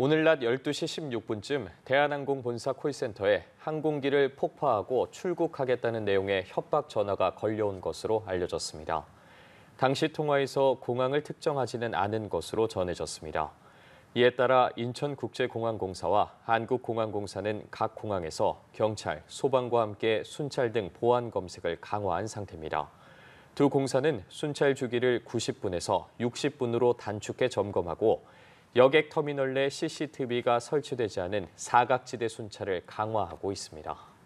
오늘 낮 12시 16분쯤 대한항공 본사 콜센터에 항공기를 폭파하고 출국하겠다는 내용의 협박 전화가 걸려온 것으로 알려졌습니다. 당시 통화에서 공항을 특정하지는 않은 것으로 전해졌습니다. 이에 따라 인천국제공항공사와 한국공항공사는 각 공항에서 경찰, 소방과 함께 순찰 등 보안 검색을 강화한 상태입니다. 두 공사는 순찰 주기를 90분에서 60분으로 단축해 점검하고 여객 터미널 내 CCTV가 설치되지 않은 사각지대 순찰을 강화하고 있습니다.